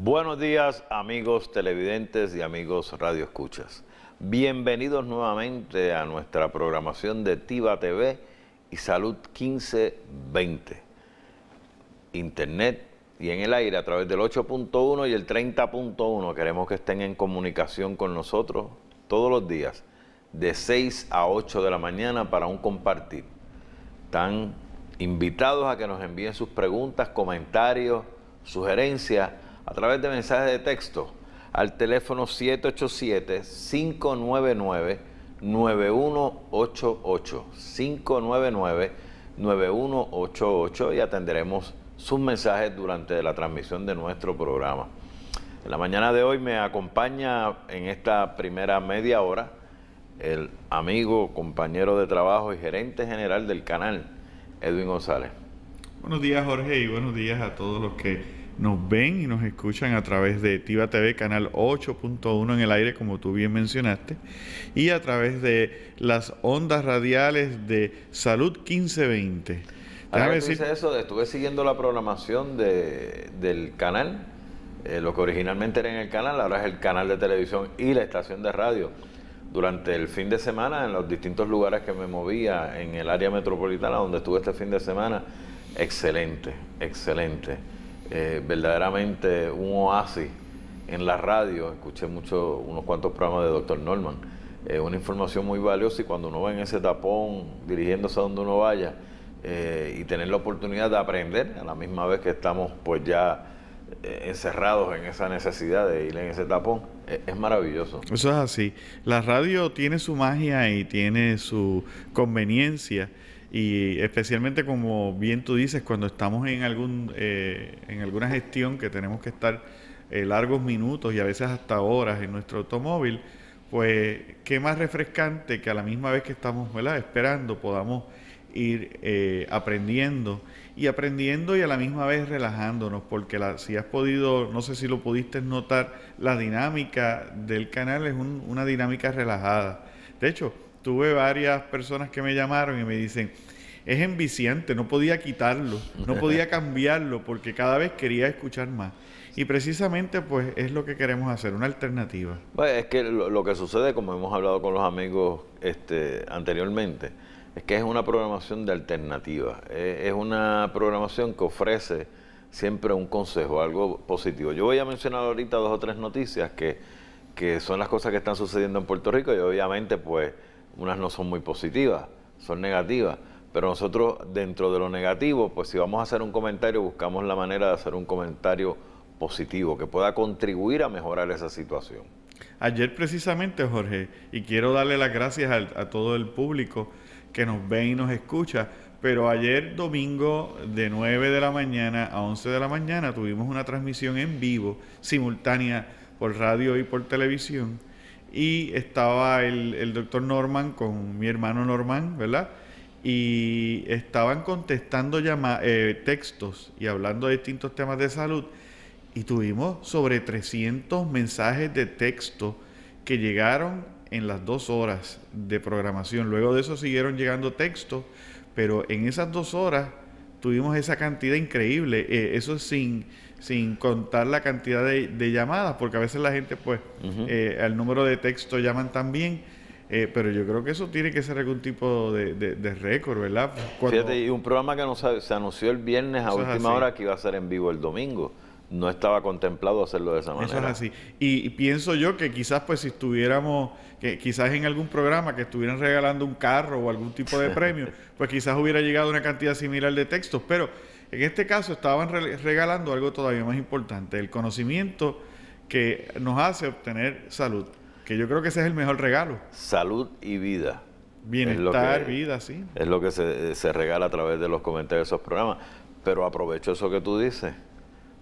Buenos días amigos televidentes y amigos radio escuchas. Bienvenidos nuevamente a nuestra programación de Tiva TV y Salud 1520. Internet y en el aire a través del 8.1 y el 30.1. Queremos que estén en comunicación con nosotros todos los días de 6 a 8 de la mañana para un compartir. Están invitados a que nos envíen sus preguntas, comentarios, sugerencias a través de mensajes de texto al teléfono 787-599-9188. 599-9188 y atenderemos sus mensajes durante la transmisión de nuestro programa. En la mañana de hoy me acompaña en esta primera media hora el amigo, compañero de trabajo y gerente general del canal, Edwin González. Buenos días Jorge y buenos días a todos los que nos ven y nos escuchan a través de Tiva TV, canal 8.1 en el aire, como tú bien mencionaste, y a través de las ondas radiales de Salud 1520. Ahora eso, estuve siguiendo la programación de, del canal, eh, lo que originalmente era en el canal, ahora es el canal de televisión y la estación de radio. Durante el fin de semana, en los distintos lugares que me movía en el área metropolitana donde estuve este fin de semana, excelente, excelente eh, verdaderamente un oasis en la radio. Escuché mucho, unos cuantos programas de Dr. Norman. una información muy valiosa y cuando uno va en ese tapón dirigiéndose a donde uno vaya eh, y tener la oportunidad de aprender a la misma vez que estamos pues ya eh, encerrados en esa necesidad de ir en ese tapón. Es, maravilloso. Eso es así. La radio tiene su magia y tiene su conveniencia y especialmente como bien tú dices, cuando estamos en, algún, eh, en alguna gestión que tenemos que estar eh, largos minutos y a veces hasta horas en nuestro automóvil, pues qué más refrescante que a la misma vez que estamos esperando podamos ir eh, aprendiendo y aprendiendo y a la misma vez relajándonos, porque la, si has podido, no sé si lo pudiste notar, la dinámica del canal es una dinámica relajada. De hecho, tuve varias personas que me llamaron y me dicen, es enviciante, no podía quitarlo, no podía cambiarlo porque cada vez quería escuchar más. Y precisamente pues es lo que queremos hacer, una alternativa. Pues es que lo, que sucede, como hemos hablado con los amigos este, anteriormente, es que es una programación de alternativa, es, una programación que ofrece siempre un consejo, algo positivo. Yo voy a mencionar ahorita dos o tres noticias que, que son las cosas que están sucediendo en Puerto Rico y obviamente pues unas no son muy positivas, son negativas, pero nosotros dentro de lo negativo, pues si vamos a hacer un comentario, buscamos la manera de hacer un comentario positivo que pueda contribuir a mejorar esa situación. Ayer precisamente, Jorge, y quiero darle las gracias a, todo el público que nos ve y nos escucha, pero ayer domingo de 9 de la mañana a 11 de la mañana tuvimos una transmisión en vivo, simultánea, por radio y por televisión, y estaba el, doctor Norman con mi hermano Norman, ¿verdad? Y estaban contestando eh, textos y hablando de distintos temas de salud. Y tuvimos sobre 300 mensajes de texto que llegaron en las dos horas de programación. Luego de eso siguieron llegando textos, pero en esas dos horas tuvimos esa cantidad increíble. Eh, eso sin sin contar la cantidad de, llamadas, porque a veces la gente, pues, eh, al número de textos llaman también. Eh, pero yo creo que eso tiene que ser algún tipo de, récord, ¿verdad? Fíjate, y un programa que nos, se anunció el viernes a última hora que iba a ser en vivo el domingo. No estaba contemplado hacerlo de esa manera. Eso es así. Y, pienso yo que quizás, pues, si estuviéramos, que quizás en algún programa que estuvieran regalando un carro o algún tipo de premio, pues quizás hubiera llegado una cantidad similar de textos, pero en este caso estaban regalando algo todavía más importante, el conocimiento que nos hace obtener salud, que yo creo que ese es el mejor regalo. Salud y vida. Bienestar, vida, sí. Es lo que se, se regala a través de los comentarios de esos programas. Pero aprovecho eso que tú dices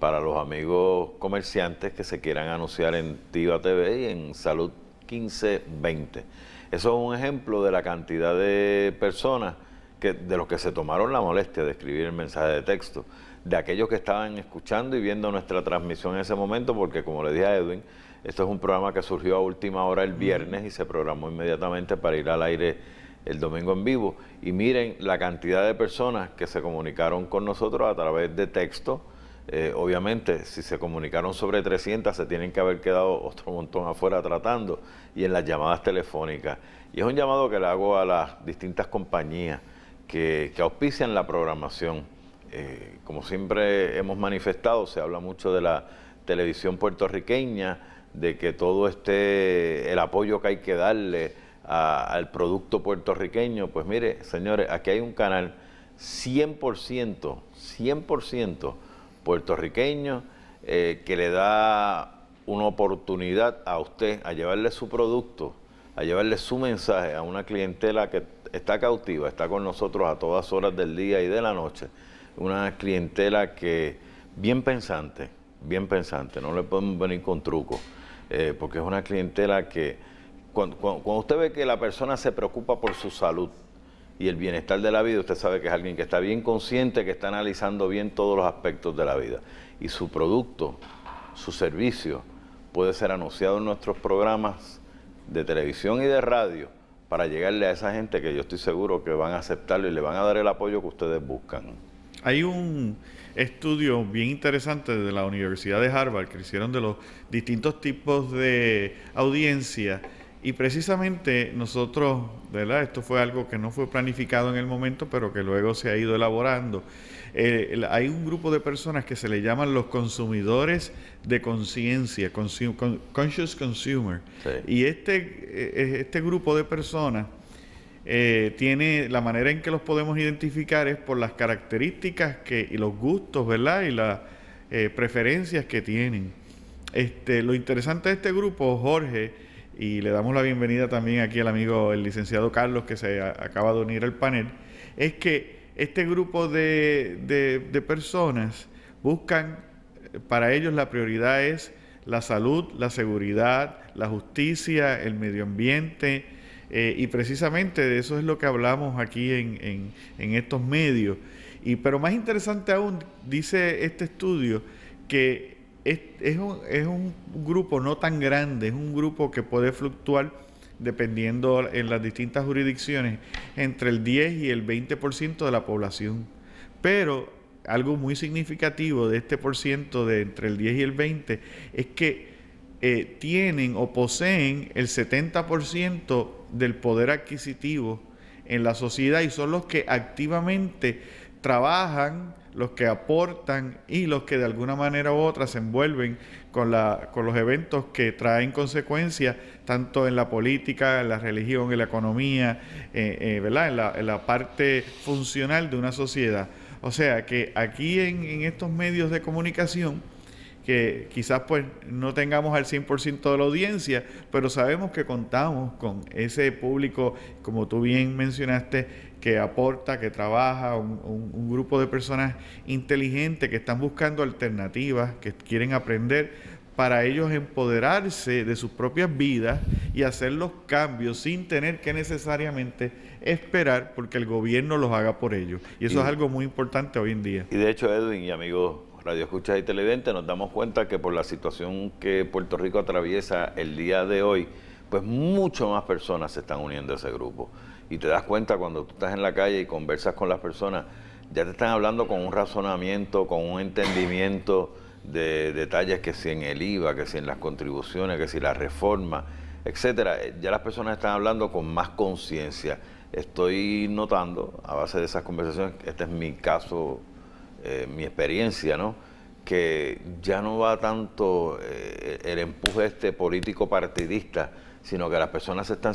para los amigos comerciantes que se quieran anunciar en Tiva TV y en Salud 1520. Eso es un ejemplo de la cantidad de personas de los que se tomaron la molestia de escribir el mensaje de texto, de aquellos que estaban escuchando y viendo nuestra transmisión en ese momento, porque como le dije a Edwin, esto es un programa que surgió a última hora el viernes y se programó inmediatamente para ir al aire el domingo en vivo. Y miren la cantidad de personas que se comunicaron con nosotros a través de texto. Eh, obviamente, si se comunicaron sobre 300, se tienen que haber quedado otro montón afuera tratando y en las llamadas telefónicas. Y es un llamado que le hago a las distintas compañías que, auspician la programación. Eh, como siempre hemos manifestado, se habla mucho de la televisión puertorriqueña, de que todo este, el apoyo que hay que darle al producto puertorriqueño, pues mire, señores, aquí hay un canal 100%, 100% puertorriqueño eh, que le da una oportunidad a usted a llevarle su producto, a llevarle su mensaje a una clientela que está cautiva, está con nosotros a todas horas del día y de la noche. Una clientela que, bien pensante, bien pensante, no le podemos venir con truco, eh, porque es una clientela que, cuando usted ve que la persona se preocupa por su salud, y el bienestar de la vida, usted sabe que es alguien que está bien consciente, que está analizando bien todos los aspectos de la vida. Y su producto, su servicio, puede ser anunciado en nuestros programas de televisión y de radio para llegarle a esa gente que yo estoy seguro que van a aceptarlo y le van a dar el apoyo que ustedes buscan. Hay un estudio bien interesante de la Universidad de Harvard que hicieron de los distintos tipos de audiencia y precisamente nosotros, ¿verdad? Esto fue algo que no fue planificado en el momento, pero que luego se ha ido elaborando. Eh, hay un grupo de personas que se le llaman los consumidores de conciencia, conscious consumer. Y este, eh, este grupo de personas eh, tiene la manera en que los podemos identificar es por las características que, y los gustos, ¿verdad? Y las preferencias que tienen. Este, lo interesante de este grupo, Jorge, y le damos la bienvenida también aquí al amigo, el licenciado Carlos, que se acaba de unir al panel, es que este grupo de, personas buscan, eh, para ellos la prioridad es la salud, la seguridad, la justicia, el medio ambiente, eh, y precisamente de eso es lo que hablamos aquí en, en, estos medios. Y, pero más interesante aún, dice este estudio, que es, es, un, grupo no tan grande, es un grupo que puede fluctuar dependiendo en las distintas jurisdicciones entre el 10 y el 20% de la población. Pero algo muy significativo de este por ciento de entre el 10 y el 20 es que eh, tienen o poseen el 70% del poder adquisitivo en la sociedad y son los que activamente trabajan, los que aportan y los que de alguna manera u otra se envuelven con, la, con los eventos que traen consecuencias tanto en la política, en la religión, en la economía, eh, eh, ¿verdad? En, la, en la parte funcional de una sociedad. O sea que aquí en, en estos medios de comunicación, que quizás pues no tengamos al 100% de la audiencia, pero sabemos que contamos con ese público, como tú bien mencionaste, que aporta, que trabaja, un, grupo de personas inteligentes que están buscando alternativas, que quieren aprender para ellos empoderarse de sus propias vidas y hacer los cambios sin tener que necesariamente esperar porque el gobierno los haga por ellos. Y eso es algo muy importante hoy en día. Y de hecho, Edwin y amigos radio escuchas y televidente nos damos cuenta que por la situación que Puerto Rico atraviesa el día de hoy, pues mucho más personas se están uniendo a ese grupo. Y te das cuenta cuando tú estás en la calle y conversas con las personas, ya te están hablando con un razonamiento, con un entendimiento de detalles que si en el IVA, que si en las contribuciones, que si la reforma, etcétera. Eh, ya las personas están hablando con más conciencia. Estoy notando, a base de esas conversaciones, este es mi caso eh, mi experiencia, ¿no? que ya no va tanto eh, el empuje este político partidista, sino que las personas se están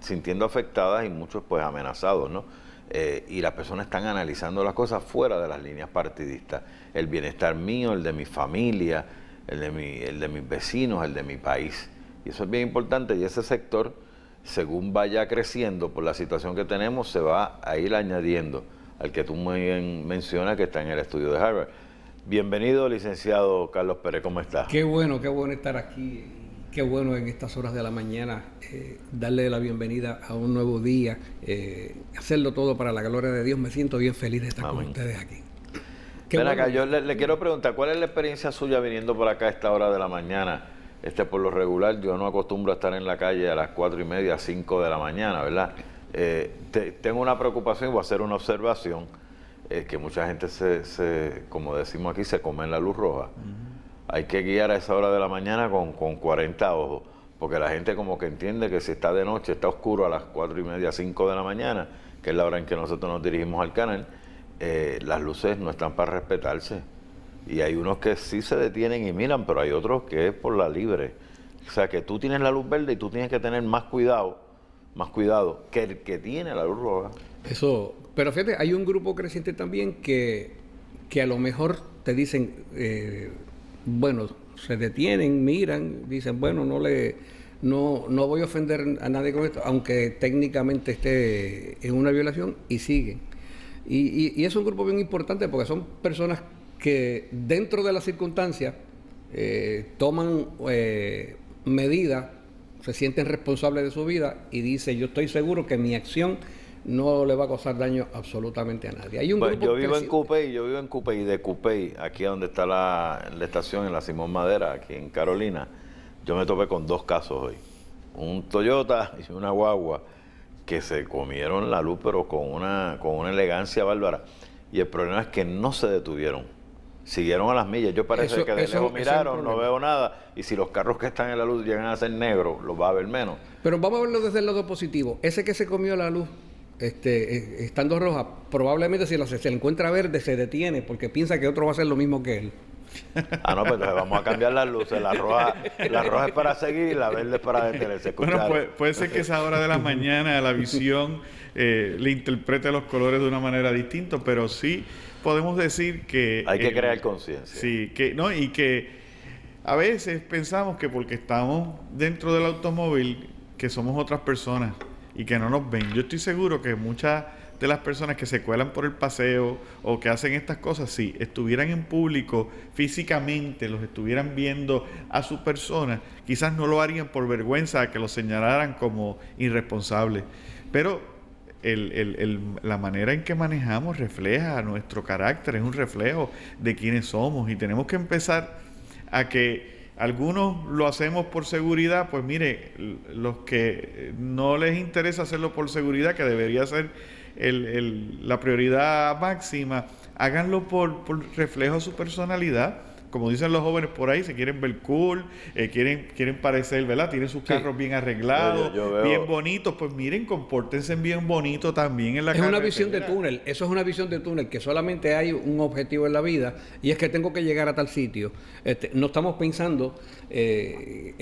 sintiendo afectadas y muchos pues amenazados, ¿no? Eh, y las personas están analizando las cosas fuera de las líneas partidistas. El bienestar mío, el de mi familia, el el de mis vecinos, el de mi país. Y eso es bien importante y ese sector, según vaya creciendo por la situación que tenemos, se va a ir añadiendo al que tú muy bien mencionas, que está en el estudio de Harvard. Bienvenido, licenciado Carlos Pérez, ¿cómo estás? Qué bueno, qué bueno estar aquí. Qué bueno en estas horas de la mañana eh, darle la bienvenida a un nuevo día, eh, hacerlo todo para la gloria de Dios. Me siento bien feliz de estar con ustedes aquí. Ven acá, yo le, quiero preguntar, ¿cuál es la experiencia suya viniendo por acá a esta hora de la mañana? Este, por lo regular, yo no acostumbro a estar en la calle a las cuatro y media, cinco de la mañana, ¿verdad? Eh, tengo una preocupación, voy a hacer una observación, eh, que mucha gente, se, como decimos aquí, se come en la luz roja. Hay que guiar a esa hora de la mañana con, con 40 ojos, porque la gente como que entiende que si está de noche, está oscuro a las 4 y media, 5 de la mañana, que es la hora en que nosotros nos dirigimos al canal, eh, las luces no están para respetarse. Y hay unos que sí se detienen y miran, pero hay otros que es por la libre. O sea que tú tienes la luz verde y tú tienes que tener más cuidado más cuidado que el que tiene la luz Eso, pero fíjate, hay un grupo creciente también que, que a lo mejor te dicen, eh, bueno, se detienen, miran, dicen, bueno, no le no, no voy a ofender a nadie con esto, aunque técnicamente esté en una violación, y siguen. Y, y, es un grupo bien importante porque son personas que dentro de las circunstancias eh, toman eh, medidas se sienten responsables de su vida y dice, yo estoy seguro que mi acción no le va a causar daño absolutamente a nadie. Hay un pues, yo vivo en Cupey, yo vivo en Cupey, de Cupey, aquí donde está la, estación, en la Simón Madera, aquí en Carolina, yo me topé con dos casos hoy. Un Toyota y una guagua que se comieron la luz, pero con una, con una elegancia bárbara. Y el problema es que no se detuvieron siguieron a las millas. Yo parece que de lejos miraron, no veo nada. Y si los carros que están en la luz llegan a ser negros, los va a ver menos. Pero vamos a verlo desde el lado positivo. Ese que se comió la luz, este, eh, estando roja, probablemente si se encuentra verde se detiene porque piensa que otro va a hacer lo mismo que él. Ah, no, pero pues vamos a cambiar las luces. La roja, la roja es para seguir y la verde es para detenerse. Bueno, puede, ser que esa hora de la mañana la visión eh, le interprete los colores de una manera distinta, pero sí podemos decir que... Hay que eh, crear conciencia. Sí, que, ¿no? y que a veces pensamos que porque estamos dentro del automóvil, que somos otras personas y que no nos ven. Yo estoy seguro que muchas de las personas que se cuelan por el paseo o que hacen estas cosas, si estuvieran en público físicamente, los estuvieran viendo a su persona, quizás no lo harían por vergüenza a que lo señalaran como irresponsables. Pero la manera en que manejamos refleja nuestro carácter, es un reflejo de quiénes somos y tenemos que empezar a que algunos lo hacemos por seguridad, pues mire, los que no les interesa hacerlo por seguridad, que debería ser la prioridad máxima, háganlo por, por reflejo a su personalidad como dicen los jóvenes por ahí, se quieren ver cool, eh, quieren, quieren parecer, ¿verdad? Tienen sus carros bien arreglados, bien bonitos. Pues miren, compórtense bien bonito también en la Es una visión de túnel, eso es una visión de túnel, que solamente hay un objetivo en la vida y es que tengo que llegar a tal sitio. Este, no estamos pensando eh,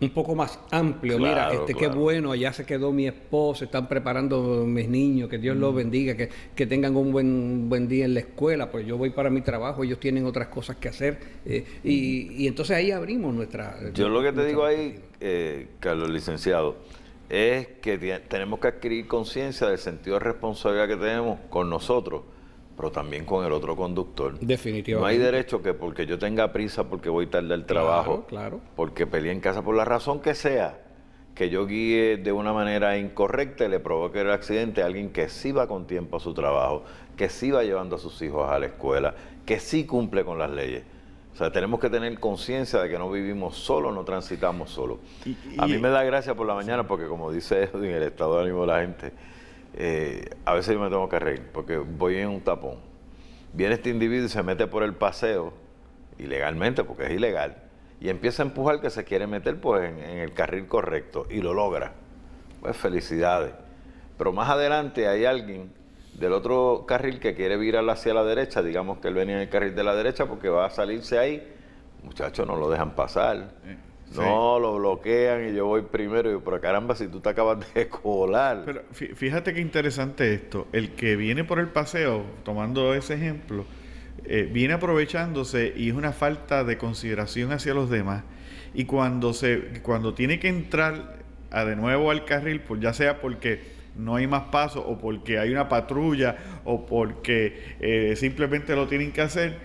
un poco más amplio. Mira, este, qué bueno, allá se quedó mi esposa, están preparando mis niños, que Dios los mm. bendiga, que, tengan un buen, buen día en la escuela, pues yo voy para mi trabajo, ellos tienen otras cosas que hacer. Eh, mm. y, entonces ahí abrimos nuestra... Eh, yo lo que te digo ahí, eh, Carlos, licenciado, es que tenemos que adquirir conciencia del sentido de responsabilidad que tenemos con nosotros pero también con el otro conductor. Definitivamente. No hay derecho que porque yo tenga prisa, porque voy tarde al trabajo, claro, porque peleé en casa, por la razón que sea, que yo guíe de una manera incorrecta y le provoque el accidente a alguien que sí va con tiempo a su trabajo, que sí va llevando a sus hijos a la escuela, que sí cumple con las leyes. O sea, tenemos que tener conciencia de que no vivimos solos, no transitamos solos... a mí me da gracia por la mañana porque, como dice en el estado de ánimo de la gente eh, a veces yo me tengo que reír porque voy en un tapón. Viene este individuo y se mete por el paseo, ilegalmente, porque es ilegal, y empieza a empujar que se quiere meter pues, en, en el carril correcto y lo logra. Pues felicidades. Pero más adelante hay alguien del otro carril que quiere virar hacia la derecha, digamos que él venía en el carril de la derecha porque va a salirse ahí, muchachos no lo dejan pasar. No, lo bloquean y yo voy primero. Y por pero caramba, si tú te acabas de colar. Pero fíjate qué interesante esto. El que viene por el paseo, tomando ese ejemplo, eh, viene aprovechándose y es una falta de consideración hacia los demás. Y cuando, se, cuando tiene que entrar de nuevo al carril, pues ya sea porque no hay más paso o porque hay una patrulla o porque eh, simplemente lo tienen que hacer,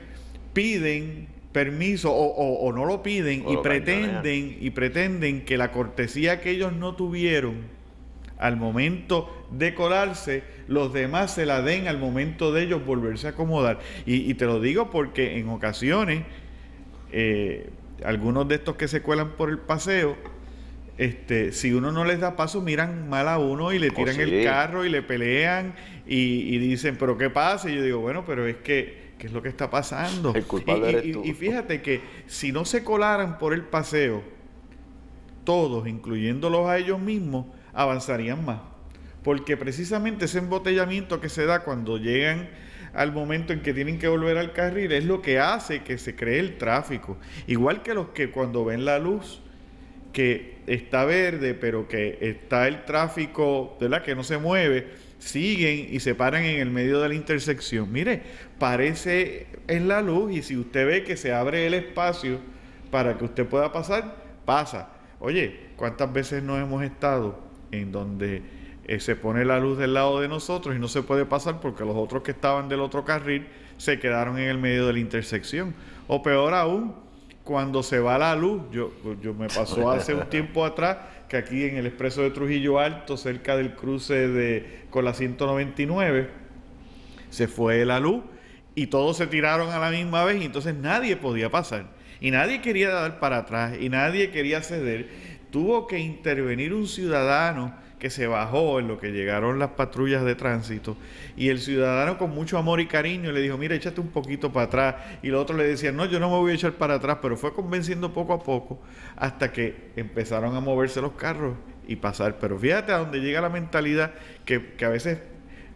piden permiso o, no lo piden y pretenden y pretenden que la cortesía que ellos no tuvieron al momento de colarse, los demás se la den al momento de ellos volverse a acomodar. Y, te lo digo porque en ocasiones eh, algunos de estos que se cuelan por el paseo, este, si uno no les da paso, miran mal a uno y le oh, tiran el carro y le pelean y, y, dicen, pero ¿qué pasa? Y yo digo, bueno, pero es que ¿Qué es lo que está pasando? y, y fíjate que si no se colaran por el paseo, todos, incluyéndolos a ellos mismos, avanzarían más. Porque precisamente ese embotellamiento que se da cuando llegan al momento en que tienen que volver al carril es lo que hace que se cree el tráfico. Igual que los que cuando ven la luz que está verde, pero que está el tráfico, ¿verdad? Que no se mueve siguen y se paran en el medio de la intersección. Mire, parece en la luz y si usted ve que se abre el espacio para que usted pueda pasar, pasa. Oye, ¿cuántas veces no hemos estado en donde eh, se pone la luz del lado de nosotros y no se puede pasar porque los otros que estaban del otro carril se quedaron en el medio de la intersección? O peor aún, cuando se va la luz, yo, yo me pasó hace un tiempo atrás que aquí en el expreso de Trujillo Alto, cerca del cruce de con la 199, se fue la luz y todos se tiraron a la misma vez y entonces nadie podía pasar y nadie quería dar para atrás y nadie quería ceder. Tuvo que intervenir un ciudadano que se bajó en lo que llegaron las patrullas de tránsito y el ciudadano con mucho amor y cariño le dijo, mira, échate un poquito para atrás y los otro le decía no, yo no me voy a echar para atrás, pero fue convenciendo poco a poco hasta que empezaron a moverse los carros y pasar. Pero fíjate a dónde llega la mentalidad que, a veces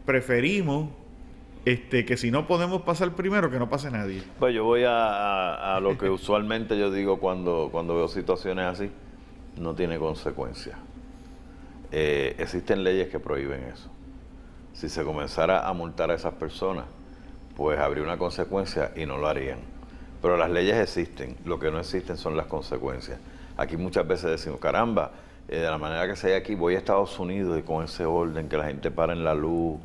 preferimos este, que si no podemos pasar primero, que no pase nadie. Pues yo voy a, a, lo que usualmente yo digo cuando, cuando veo situaciones así, no tiene consecuencias. Eh, existen leyes que prohíben eso. Si se comenzara a multar a esas personas, pues habría una consecuencia y no lo harían. Pero las leyes existen, lo que no existen son las consecuencias. Aquí muchas veces decimos, caramba, eh, de la manera que se hay aquí, voy a Estados Unidos y con ese orden que la gente para en la luz,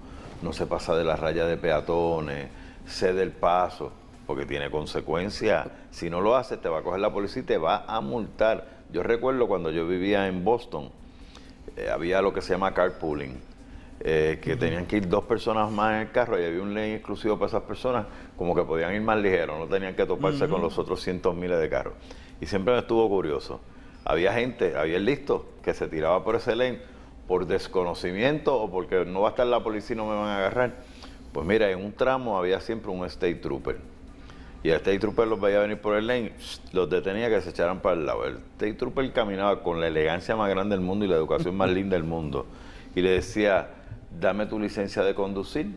no se pasa de la raya de peatones, cede el paso, porque tiene consecuencias. Si no lo hace, te va a coger la policía y te va a multar. Yo recuerdo cuando yo vivía en Boston, eh, había lo que se llama carpooling, eh, que tenían que ir dos personas más en el carro y había un lane exclusivo para esas personas, como que podían ir más ligero, no tenían que toparse con los otros cientos miles de carros. Y siempre me estuvo curioso. Había gente, había el listo, que se tiraba por ese lane por desconocimiento o porque no va a estar la policía y no me van a agarrar. Pues mira, en un tramo había siempre un state trooper y el State Trooper los veía venir por el lane, los detenía que se echaran para el lado. El State Trooper caminaba con la elegancia más grande del mundo y la educación más linda del mundo. Y le decía, dame tu licencia de conducir,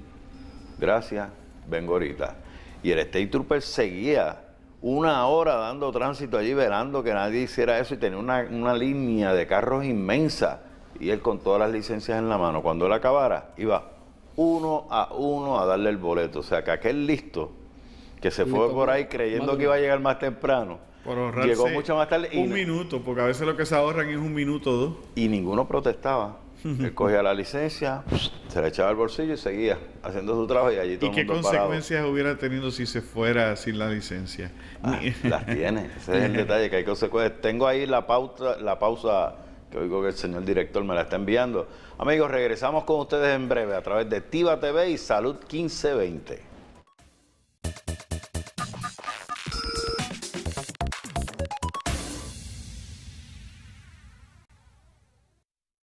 gracias, vengo ahorita. Y el State Trooper seguía una hora dando tránsito allí, Verando que nadie hiciera eso y tenía una, una, línea de carros inmensa. Y él con todas las licencias en la mano, cuando él acabara, iba uno a uno a darle el boleto. O sea, que aquel listo que se fue por ahí creyendo que iba a llegar más temprano. Por ahorrarse Llegó mucho más tarde. un minuto, porque a veces lo que se ahorran es un minuto o dos. Y ninguno protestaba. Él cogía la licencia, se la echaba al bolsillo y seguía haciendo su trabajo y allí todo ¿Y qué consecuencias hubiera tenido si se fuera sin la licencia? Ah, las tiene, ese es el detalle, que hay consecuencias. Tengo ahí la pausa, la pausa que oigo que el señor director me la está enviando. Amigos, regresamos con ustedes en breve a través de Tiva TV y Salud 1520.